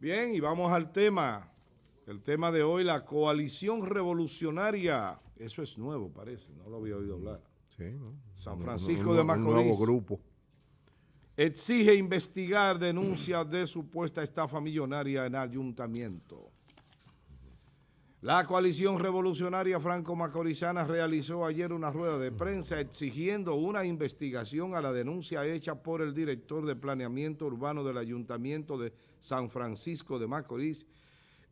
Bien, y vamos al tema. El tema de hoy, la coalición revolucionaria. Eso es nuevo, parece. No lo había oído mm, hablar. Sí, ¿no? San Francisco de Macorís. nuevo grupo. Exige investigar denuncias de supuesta estafa millonaria en ayuntamiento. La coalición revolucionaria franco-macorizana realizó ayer una rueda de prensa exigiendo una investigación a la denuncia hecha por el director de planeamiento urbano del Ayuntamiento de San Francisco de Macorís,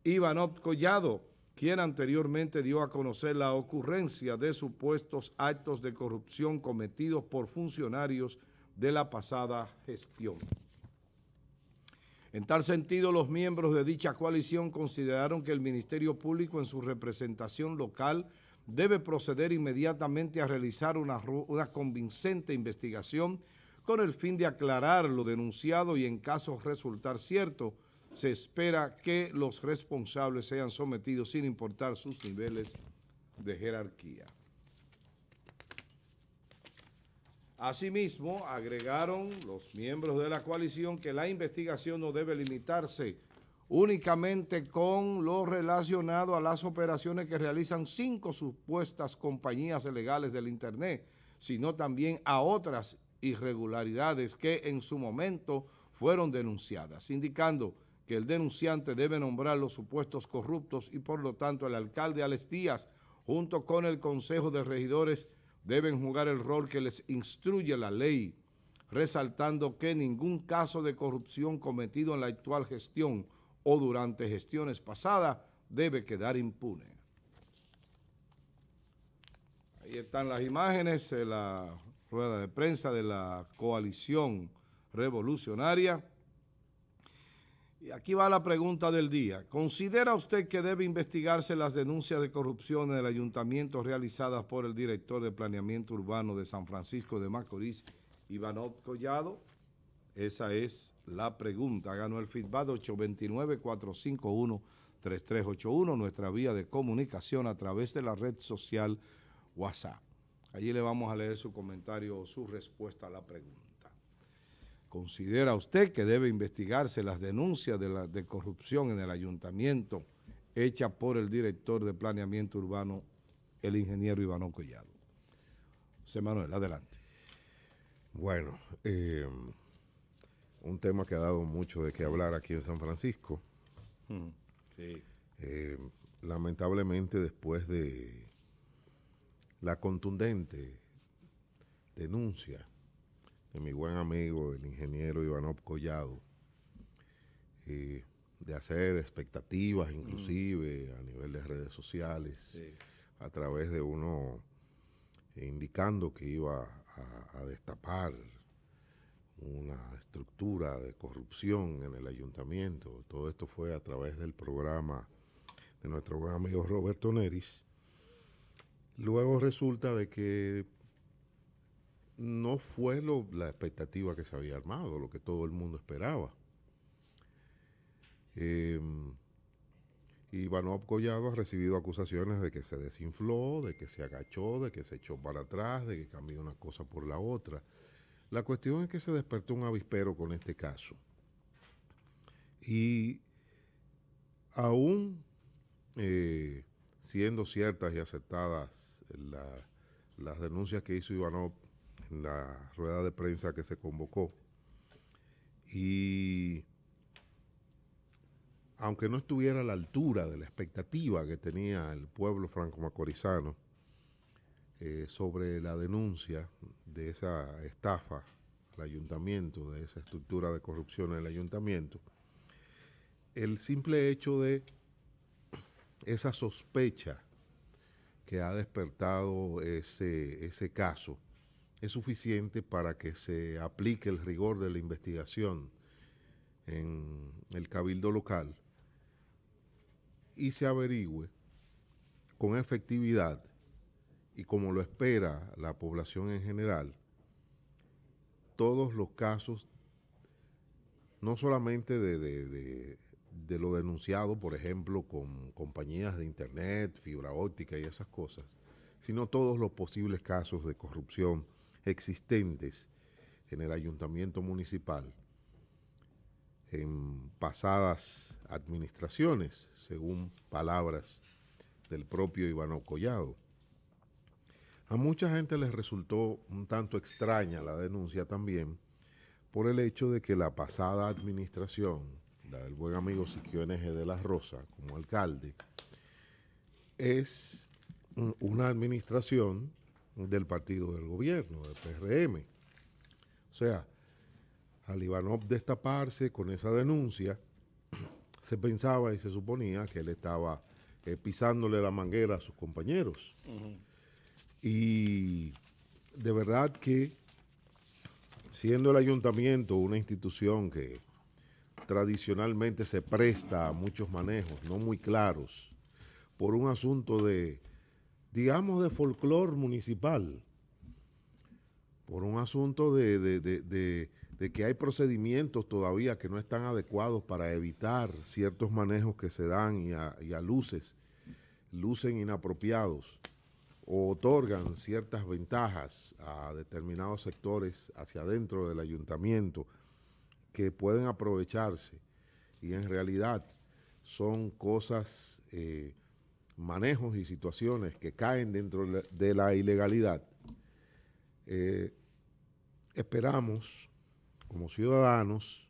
Iván Collado, quien anteriormente dio a conocer la ocurrencia de supuestos actos de corrupción cometidos por funcionarios de la pasada gestión. En tal sentido, los miembros de dicha coalición consideraron que el Ministerio Público en su representación local debe proceder inmediatamente a realizar una, convincente investigación con el fin de aclarar lo denunciado y en caso resultar cierto, se espera que los responsables sean sometidos sin importar sus niveles de jerarquía. Asimismo, agregaron los miembros de la coalición que la investigación no debe limitarse únicamente con lo relacionado a las operaciones que realizan cinco supuestas compañías legales del Internet, sino también a otras irregularidades que en su momento fueron denunciadas, indicando que el denunciante debe nombrar los supuestos corruptos y por lo tanto el alcalde Alestías Díaz, junto con el Consejo de Regidores deben jugar el rol que les instruye la ley, resaltando que ningún caso de corrupción cometido en la actual gestión o durante gestiones pasadas debe quedar impune. Ahí están las imágenes de la rueda de prensa de la coalición revolucionaria y aquí va la pregunta del día. ¿Considera usted que debe investigarse las denuncias de corrupción en el ayuntamiento realizadas por el director de planeamiento urbano de San Francisco de Macorís, Ivanov Collado? Esa es la pregunta. Ganó el feedback 829-451-3381, nuestra vía de comunicación a través de la red social WhatsApp. Allí le vamos a leer su comentario o su respuesta a la pregunta. ¿Considera usted que debe investigarse las denuncias de, corrupción en el ayuntamiento hechas por el director de planeamiento urbano, el ingeniero Iván Collado? José Manuel, adelante. Bueno, eh, un tema que ha dado mucho de qué hablar aquí en San Francisco. Hmm, sí. Eh, lamentablemente después de la contundente denuncia de mi buen amigo, el ingeniero Ivanov Collado, eh, de hacer expectativas inclusive a nivel de redes sociales, a través de uno eh, indicando que iba a, a destapar una estructura de corrupción en el ayuntamiento. Todo esto fue a través del programa de nuestro buen amigo Roberto Neris. Luego resulta de que no fue la expectativa que se había armado, lo que todo el mundo esperaba. Eh, Ivanov Collado ha recibido acusaciones de que se desinfló, de que se agachó, de que se echó para atrás, de que cambió una cosa por la otra. La cuestión es que se despertó un avispero con este caso. Y aún eh, siendo ciertas y aceptadas las denuncias que hizo Ivanov la rueda de prensa que se convocó. Y aunque no estuviera a la altura de la expectativa que tenía el pueblo franco-macorizano eh, sobre la denuncia de esa estafa al ayuntamiento, de esa estructura de corrupción en el ayuntamiento, el simple hecho de esa sospecha que ha despertado ese, ese caso es suficiente para que se aplique el rigor de la investigación en el cabildo local y se averigüe con efectividad y como lo espera la población en general, todos los casos, no solamente de, lo denunciado, por ejemplo, con compañías de Internet, fibra óptica y esas cosas, sino todos los posibles casos de corrupción existentes en el ayuntamiento municipal en pasadas administraciones, según palabras del propio Ivano Collado. A mucha gente les resultó un tanto extraña la denuncia también por el hecho de que la pasada administración, la del buen amigo Siquio NG de la Rosa como alcalde, es una administración del partido del gobierno, del PRM. O sea, al Ivanov destaparse con esa denuncia, se pensaba y se suponía que él estaba eh, pisándole la manguera a sus compañeros. Y de verdad que siendo el ayuntamiento una institución que tradicionalmente se presta a muchos manejos no muy claros por un asunto de digamos, de folclor municipal, por un asunto de, que hay procedimientos todavía que no están adecuados para evitar ciertos manejos que se dan y a, luces, lucen inapropiados o otorgan ciertas ventajas a determinados sectores hacia adentro del ayuntamiento que pueden aprovecharse y en realidad son cosas eh, manejos y situaciones que caen dentro de la ilegalidad, eh, esperamos, como ciudadanos,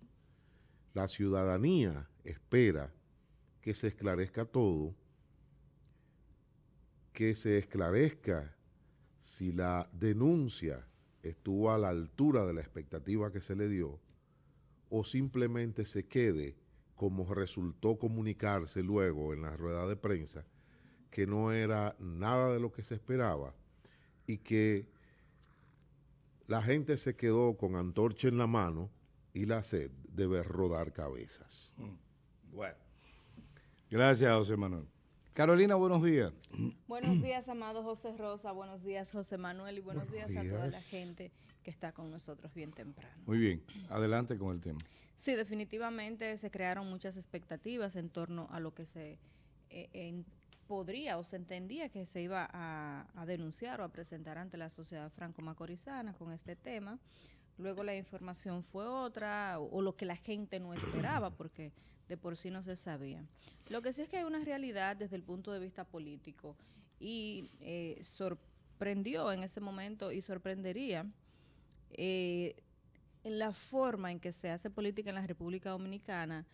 la ciudadanía espera que se esclarezca todo, que se esclarezca si la denuncia estuvo a la altura de la expectativa que se le dio o simplemente se quede como resultó comunicarse luego en la rueda de prensa, que no era nada de lo que se esperaba y que la gente se quedó con antorcha en la mano y la sed debe rodar cabezas. Mm. Bueno, gracias José Manuel. Carolina, buenos días. Buenos días, amado José Rosa, buenos días José Manuel y buenos, días, a toda la gente que está con nosotros bien temprano. Muy bien, adelante con el tema. Sí, definitivamente se crearon muchas expectativas en torno a lo que se eh, podría o se entendía que se iba a, denunciar o a presentar ante la sociedad franco-macorizana con este tema. Luego la información fue otra, o, lo que la gente no esperaba, porque de por sí no se sabía. Lo que sí es que hay una realidad desde el punto de vista político y eh, sorprendió en ese momento y sorprendería en eh, la forma en que se hace política en la República Dominicana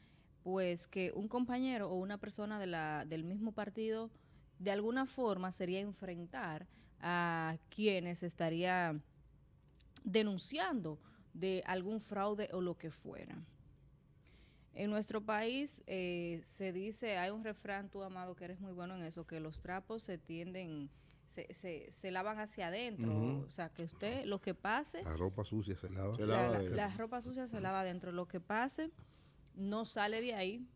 pues que un compañero o una persona de la, del mismo partido de alguna forma sería enfrentar a quienes estaría denunciando de algún fraude o lo que fuera. En nuestro país eh, se dice, hay un refrán, tú Amado, que eres muy bueno en eso, que los trapos se tienden... Se, se, lavan hacia adentro. O sea, que usted, lo que pase... La ropa sucia se lava. Se la, ropa sucia se lava adentro. Lo que pase, no sale de ahí,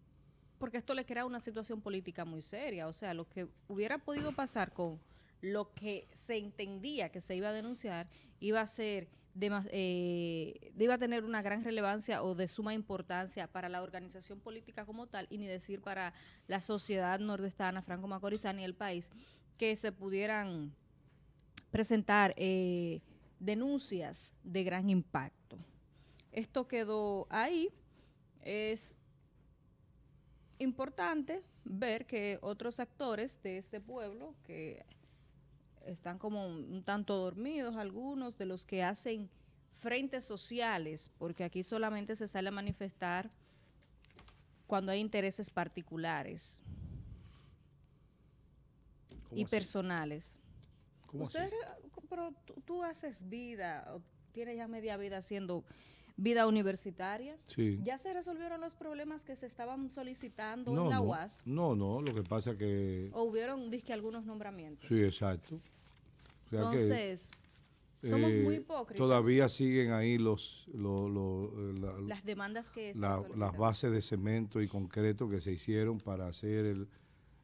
porque esto le crea una situación política muy seria. O sea, lo que hubiera podido pasar con lo que se entendía que se iba a denunciar iba a ser de, eh, iba a tener una gran relevancia o de suma importancia para la organización política como tal y ni decir para la sociedad nordestana franco macorizana y el país que se pudieran presentar eh, denuncias de gran impacto. Esto quedó ahí es importante ver que otros actores de este pueblo que están como un tanto dormidos algunos de los que hacen frentes sociales, porque aquí solamente se sale a manifestar cuando hay intereses particulares y personales. Usted, Pero tú, haces vida, o tienes ya media vida haciendo vida universitaria. Sí. ¿Ya se resolvieron los problemas que se estaban solicitando en la UAS? No, no, lo que pasa que... O hubieron, dizque, algunos nombramientos. Sí, exacto. Entonces, somos eh, muy hipócritas. Todavía siguen ahí los, los, eh, las demandas que... las bases de cemento y concreto que se hicieron para hacer el,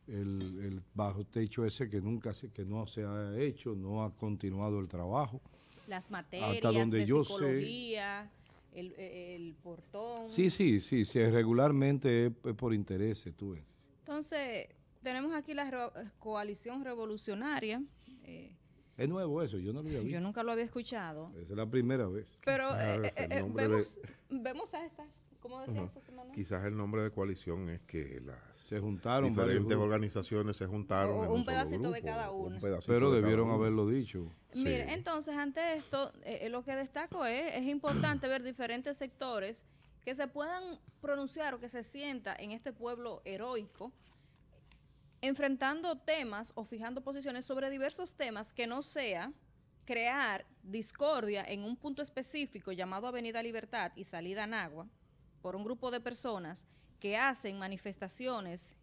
el, el bajo techo ese que nunca se, que no se ha hecho, no ha continuado el trabajo. Las materias Hasta donde de yo psicología el, eh, el portón. Sí, sí, sí, sí, regularmente es, por intereses, Entonces, tenemos aquí la coalición revolucionaria. Eh, es nuevo eso, yo no lo había visto. Yo nunca lo había escuchado. es la primera vez. Pero eh, vemos a esta Quizás el nombre de coalición es que las se juntaron diferentes organizaciones se juntaron. un, pedacito de cada una. Pero debieron haberlo dicho. Mire, entonces, ante esto, eh, eh, lo que destaco es, es importante ver diferentes sectores que se puedan pronunciar o que se sienta en este pueblo heroico enfrentando temas o fijando posiciones sobre diversos temas que no sea crear discordia en un punto específico llamado Avenida Libertad y Salida Anagua, por un grupo de personas que hacen manifestaciones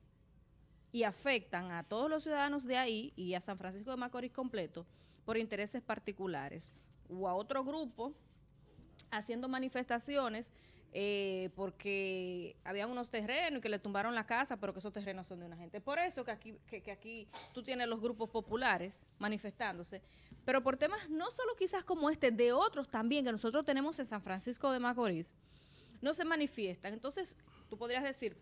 y afectan a todos los ciudadanos de ahí y a San Francisco de Macorís completo por intereses particulares o a otro grupo haciendo manifestaciones eh, porque habían unos terrenos y que le tumbaron la casa, pero que esos terrenos son de una gente. Por eso que aquí, que aquí tú tienes los grupos populares manifestándose, pero por temas no solo quizás como este, de otros también que nosotros tenemos en San Francisco de Macorís, no se manifiestan. Entonces, tú podrías decir,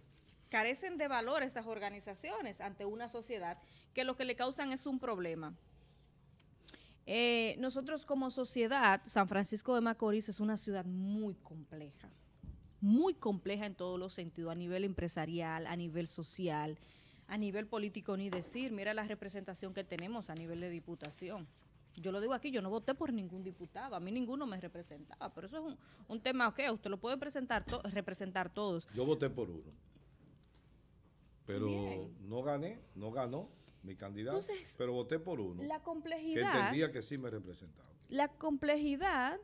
carecen de valor estas organizaciones ante una sociedad que lo que le causan es un problema. Eh, nosotros como sociedad, San Francisco de Macorís es una ciudad muy compleja, muy compleja en todos los sentidos, a nivel empresarial, a nivel social, a nivel político, ni decir, mira la representación que tenemos a nivel de diputación. Yo lo digo aquí, yo no voté por ningún diputado, a mí ninguno me representaba, pero eso es un, tema que usted lo puede presentar representar todos. Yo voté por uno, pero no gané, no ganó mi candidato, pero voté por uno. La complejidad. Que entendía que sí me representaba. La complejidad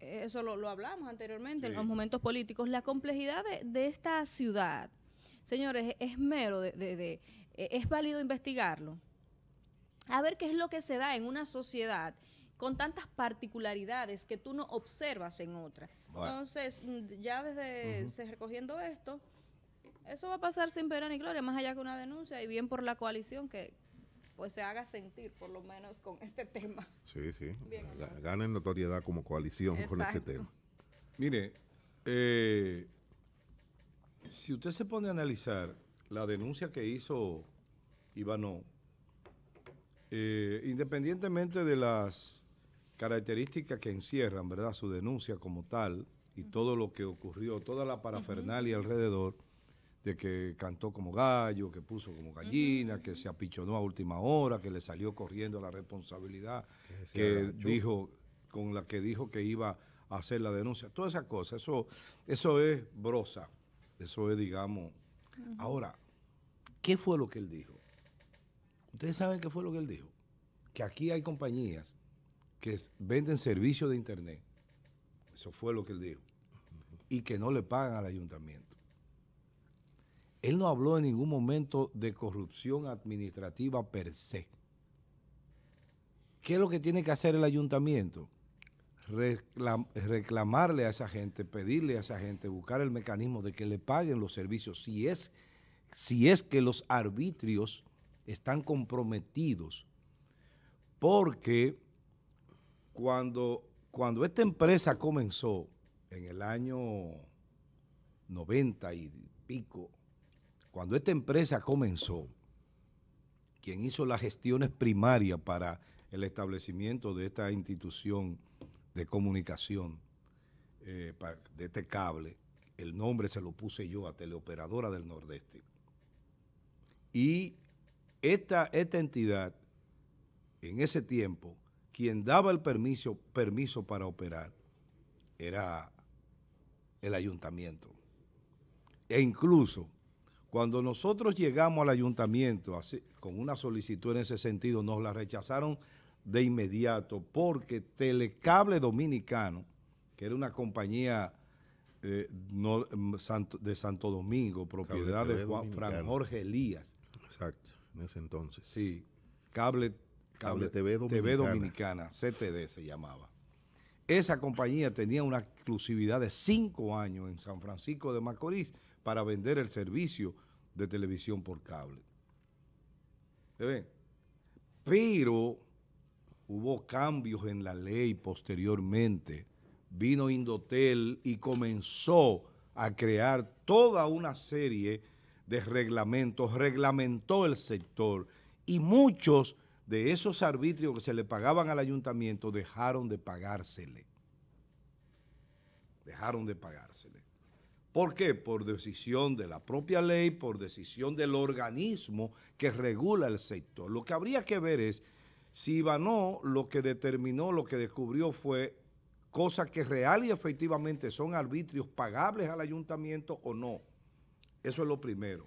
eh, eso lo, hablamos anteriormente en los momentos políticos, la complejidad de, esta ciudad, señores, es mero, de, eh, es válido investigarlo a ver qué es lo que se da en una sociedad con tantas particularidades que tú no observas en otra. Entonces, mm, ya desde recogiendo esto, eso va a pasar sin pena ni gloria, más allá que una denuncia y bien por la coalición que pues se haga sentir, por lo menos con este tema. Sí, sí. Ganen notoriedad como coalición con ese tema. Mire, eh, si usted se pone a analizar la denuncia que hizo Ivano eh, independientemente de las características que encierran, ¿verdad? Su denuncia como tal y todo lo que ocurrió, toda la parafernalia alrededor de que cantó como gallo, que puso como gallina, que se apichonó a última hora, que le salió corriendo la responsabilidad, que, dijo con la que dijo que iba a hacer la denuncia, todas esas cosas, eso eso es brosa, eso es digamos. Ahora, ¿qué fue lo que él dijo? Ustedes saben qué fue lo que él dijo. Que aquí hay compañías que venden servicios de Internet. Eso fue lo que él dijo. Y que no le pagan al ayuntamiento. Él no habló en ningún momento de corrupción administrativa per se. ¿Qué es lo que tiene que hacer el ayuntamiento? reclamarle a esa gente, pedirle a esa gente, buscar el mecanismo de que le paguen los servicios, si es, si es que los arbitrios están comprometidos. Porque cuando, cuando esta empresa comenzó en el año 90 y pico, cuando esta empresa comenzó, quien hizo las gestiones primarias para el establecimiento de esta institución de comunicación, eh, de este cable, el nombre se lo puse yo a Teleoperadora del Nordeste. Y esta, esta entidad, en ese tiempo, quien daba el permiso, permiso para operar era el ayuntamiento. E incluso cuando nosotros llegamos al ayuntamiento con una solicitud en ese sentido, nos la rechazaron de inmediato porque Telecable Dominicano, que era una compañía eh, mm, de Santo Domingo, propiedad de Juan Jorge Elías, Exacto en ese entonces. Sí, Cable, cable, TV, Dominicana. TV, Dominicana. CTD se llamaba. Esa compañía tenía una exclusividad de cinco años en San Francisco de Macorís para vender el servicio de televisión por cable. Pero hubo cambios en la ley posteriormente. Vino Indotel y comenzó a crear toda una serie de reglamentos, reglamentó el sector y muchos de esos arbitrios que se le pagaban al ayuntamiento dejaron de pagársele. Dejaron de pagársele. ¿Por qué? Por decisión de la propia ley, por decisión del organismo que regula el sector. Lo que habría que ver es si Ibanó lo que determinó, lo que descubrió fue cosas que real y efectivamente son arbitrios pagables al ayuntamiento o no. Eso es lo primero.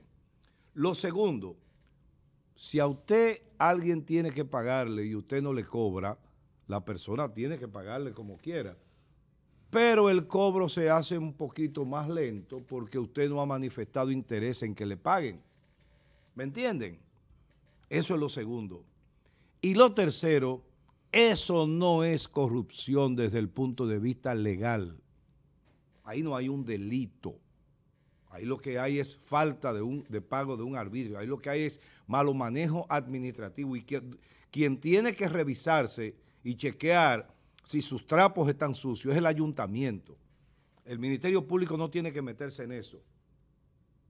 Lo segundo, si a usted alguien tiene que pagarle y usted no le cobra, la persona tiene que pagarle como quiera. Pero el cobro se hace un poquito más lento porque usted no ha manifestado interés en que le paguen. ¿Me entienden? Eso es lo segundo. Y lo tercero, eso no es corrupción desde el punto de vista legal. Ahí no hay un delito. Ahí lo que hay es falta de, un, de pago de un arbitrio. Ahí lo que hay es malo manejo administrativo. Y quien tiene que revisarse y chequear si sus trapos están sucios es el ayuntamiento. El Ministerio Público no tiene que meterse en eso.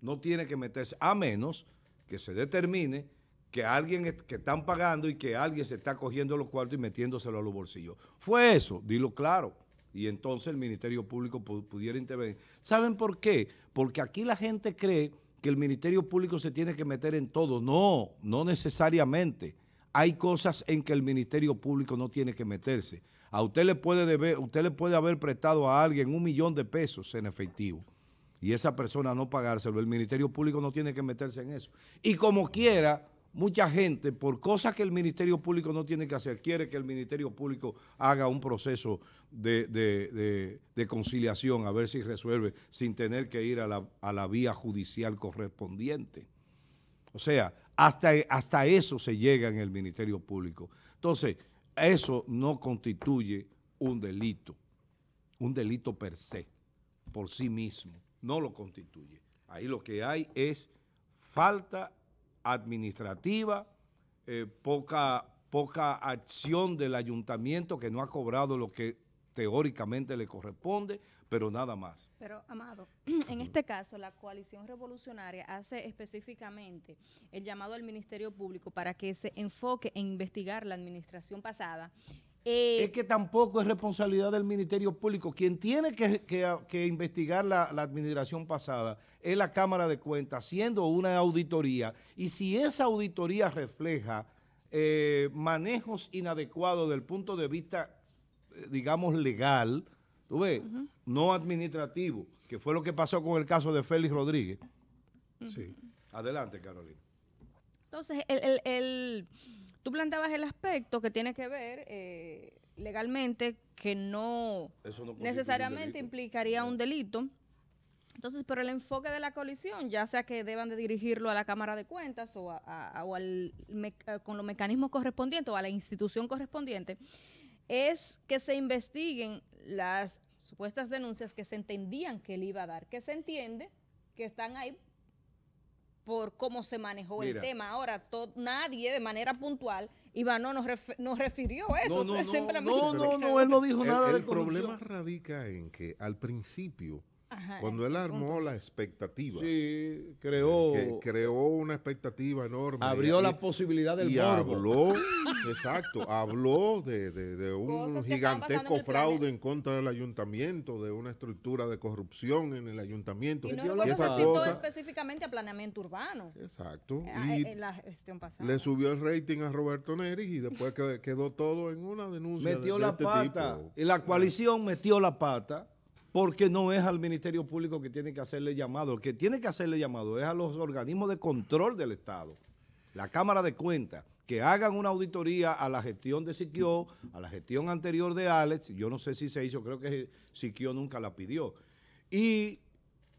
No tiene que meterse, a menos que se determine que alguien que están pagando y que alguien se está cogiendo los cuartos y metiéndoselo a los bolsillos. Fue eso, dilo claro y entonces el Ministerio Público pudiera intervenir. ¿Saben por qué? Porque aquí la gente cree que el Ministerio Público se tiene que meter en todo. No, no necesariamente. Hay cosas en que el Ministerio Público no tiene que meterse. A usted le puede usted le puede haber prestado a alguien un millón de pesos en efectivo y esa persona no pagárselo, el Ministerio Público no tiene que meterse en eso. Y como quiera, mucha gente, por cosas que el Ministerio Público no tiene que hacer, quiere que el Ministerio Público haga un proceso de, conciliación, a ver si resuelve, sin tener que ir a la, vía judicial correspondiente. O sea, hasta, hasta eso se llega en el Ministerio Público. Entonces, eso no constituye un delito, un delito per se, por sí mismo, no lo constituye. Ahí lo que hay es falta administrativa, eh, poca, poca acción del ayuntamiento que no ha cobrado lo que teóricamente le corresponde, pero nada más. Pero, Amado, en este caso, la coalición revolucionaria hace específicamente el llamado al Ministerio Público para que se enfoque en investigar la administración pasada eh, es que tampoco es responsabilidad del Ministerio Público. Quien tiene que, investigar la, administración pasada es la Cámara de Cuentas, haciendo una auditoría. Y si esa auditoría refleja eh, manejos inadecuados del punto de vista, eh, digamos, legal, tú ves, no administrativo, que fue lo que pasó con el caso de Félix Rodríguez. Sí. Adelante, Carolina. Entonces, el Tú planteabas el aspecto que tiene que ver eh, legalmente que no, necesariamente implicaría un delito. Entonces, pero el enfoque de la colisión, ya sea que deban de dirigirlo a la Cámara de Cuentas o, eh, con los mecanismos correspondientes o a la institución correspondiente, es que se investiguen las supuestas denuncias que se entendían que él iba a dar, que se entiende que están ahí por cómo se manejó el tema. Ahora, nadie de manera puntual, Iván, no nos, refirió a eso. No, no, no, él no dijo nada del El problema radica en que al principio cuando él armó la expectativa. Sí, creó. Eh, creó una expectativa enorme. Abrió la posibilidad del y exacto, habló de, un gigantesco fraude en contra del ayuntamiento, de una estructura de corrupción en el ayuntamiento. Y, no, y específicamente a planeamiento urbano. Exacto. Ah, en eh, eh, la gestión pasada. Le subió el rating a Roberto Neri y después quedó todo en una denuncia. Metió la este pata. Y la coalición metió la pata porque no es al Ministerio Público que tiene que hacerle llamado. El que tiene que hacerle llamado es a los organismos de control del Estado, la Cámara de Cuentas, que hagan una auditoría a la gestión de Siquio, a la gestión anterior de Alex, yo no sé si se hizo, creo que Siquio nunca la pidió, y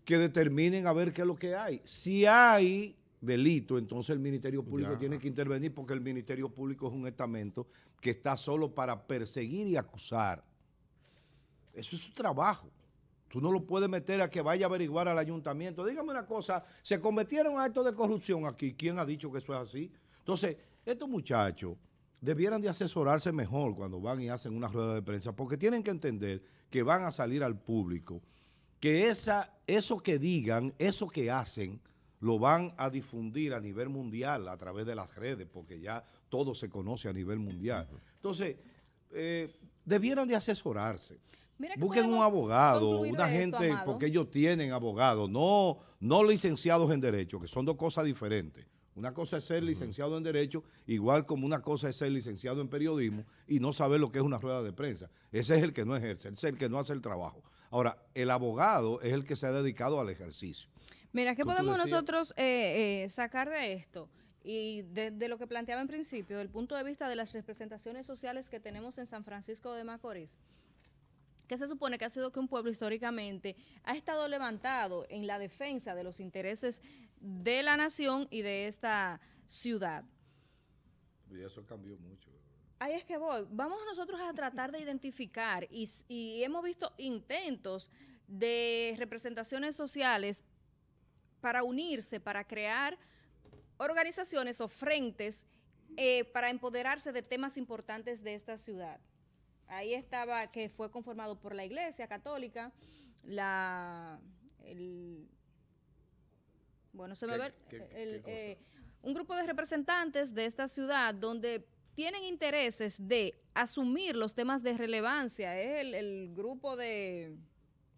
que determinen a ver qué es lo que hay. Si hay delito, entonces el Ministerio Público tiene que intervenir porque el Ministerio Público es un estamento que está solo para perseguir y acusar. Eso es su trabajo. Tú no lo puedes meter a que vaya a averiguar al ayuntamiento. Dígame una cosa, se cometieron actos de corrupción aquí. ¿Quién ha dicho que eso es así? Entonces, estos muchachos debieran de asesorarse mejor cuando van y hacen una rueda de prensa, porque tienen que entender que van a salir al público, que esa, eso que digan, eso que hacen, lo van a difundir a nivel mundial a través de las redes, porque ya todo se conoce a nivel mundial. Entonces, eh, debieran de asesorarse. Busquen un abogado, una gente, porque ellos tienen abogados, no, no licenciados en Derecho, que son dos cosas diferentes. Una cosa es ser licenciado en Derecho, igual como una cosa es ser licenciado en Periodismo y no saber lo que es una rueda de prensa. Ese es el que no ejerce, ese es el que no hace el trabajo. Ahora, el abogado es el que se ha dedicado al ejercicio. Mira, ¿qué podemos nosotros eh, eh, sacar de esto? Y de, de, lo que planteaba en principio, del punto de vista de las representaciones sociales que tenemos en San Francisco de Macorís que se supone que ha sido que un pueblo históricamente ha estado levantado en la defensa de los intereses de la nación y de esta ciudad. eso cambió mucho. Ahí es que voy. Vamos nosotros a tratar de identificar y, hemos visto intentos de representaciones sociales para unirse, para crear organizaciones o frentes eh, para empoderarse de temas importantes de esta ciudad. Ahí estaba que fue conformado por la Iglesia Católica, la... bueno, se me un grupo de representantes de esta ciudad donde tienen intereses de asumir los temas de relevancia. Es el, grupo de...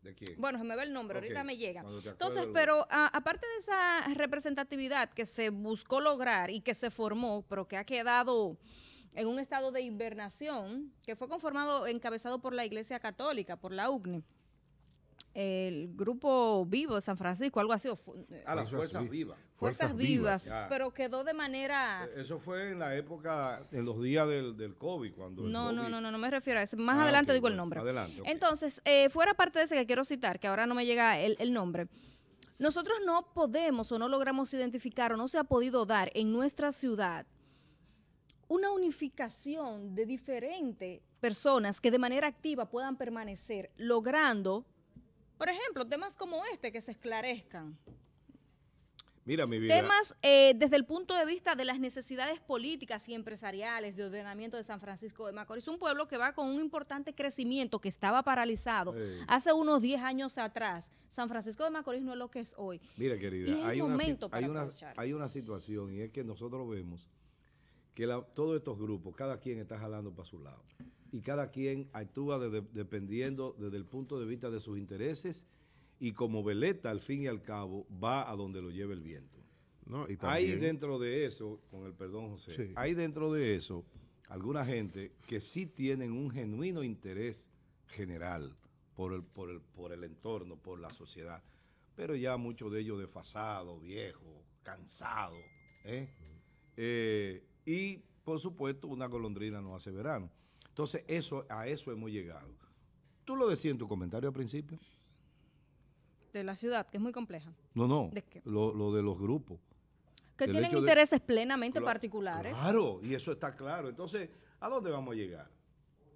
¿De quién? Bueno, se me ve el nombre, ahorita me llega. Entonces, pero aparte de esa representatividad que se buscó lograr y que se formó, pero que ha quedado en un estado de hibernación que fue conformado, encabezado por la Iglesia Católica, por la UCNI. El grupo vivo de San Francisco, algo así. Ah, las fuerzas, vivas. Fuerzas, vivas, pero quedó de manera. E-, eso fue en la época, en los días del, COVID, cuando. No, no, no, no, no me refiero a eso. Más ah, adelante digo el pues, nombre. Adelante. Entonces, eh, fuera parte de ese que quiero citar, que ahora no me llega el nombre. Nosotros no podemos o no logramos identificar o no se ha podido dar en nuestra ciudad una unificación de diferentes personas que de manera activa puedan permanecer, logrando, por ejemplo, temas como este que se esclarezcan. Mira, mi vida. Temas eh, desde el punto de vista de las necesidades políticas y empresariales de ordenamiento de San Francisco de Macorís, un pueblo que va con un importante crecimiento que estaba paralizado hace unos 10 años atrás. San Francisco de Macorís no es lo que es hoy. Mira, querida, hay una, hay una situación y es que nosotros vemos que todos estos grupos, cada quien está jalando para su lado. Y cada quien actúa dependiendo desde el punto de vista de sus intereses y como veleta, al fin y al cabo, va a donde lo lleve el viento. No, y también... Hay dentro de eso, con el perdón José, hay dentro de eso alguna gente que sí tienen un genuino interés general por el, por el, entorno, por la sociedad, pero ya muchos de ellos desfasados, viejos, cansados, ¿eh? eh y, por supuesto, una golondrina no hace verano. Entonces, eso, a eso hemos llegado. Tú lo decías en tu comentario al principio. De la ciudad, que es muy compleja. No, no. ¿De qué? Lo, de los grupos. Que tienen intereses plenamente particulares. Claro, y eso está claro. Entonces, ¿a dónde vamos a llegar?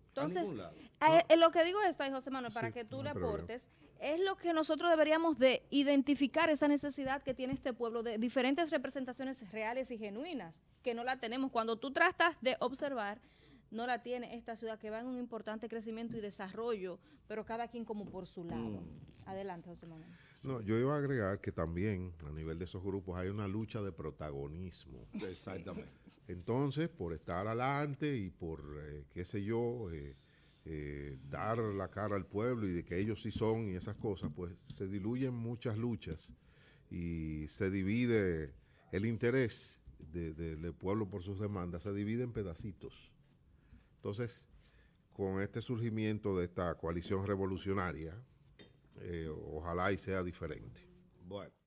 Entonces, eh, eh, lo que digo esto, José Manuel, para que tú le aportes, es lo que nosotros deberíamos de identificar esa necesidad que tiene este pueblo de diferentes representaciones reales y genuinas, que no la tenemos. Cuando tú tratas de observar, no la tiene esta ciudad que va en un importante crecimiento y desarrollo, pero cada quien como por su lado. Mm. Adelante, José Manuel. No, yo iba a agregar que también a nivel de esos grupos hay una lucha de protagonismo. Exactamente. Entonces, por estar adelante y por, eh, qué sé yo, eh, eh, dar la cara al pueblo y de que ellos sí son y esas cosas, pues se diluyen muchas luchas y se divide el interés del pueblo por sus demandas, se divide en pedacitos. Entonces, con este surgimiento de esta coalición revolucionaria, eh, ojalá y sea diferente. Bueno,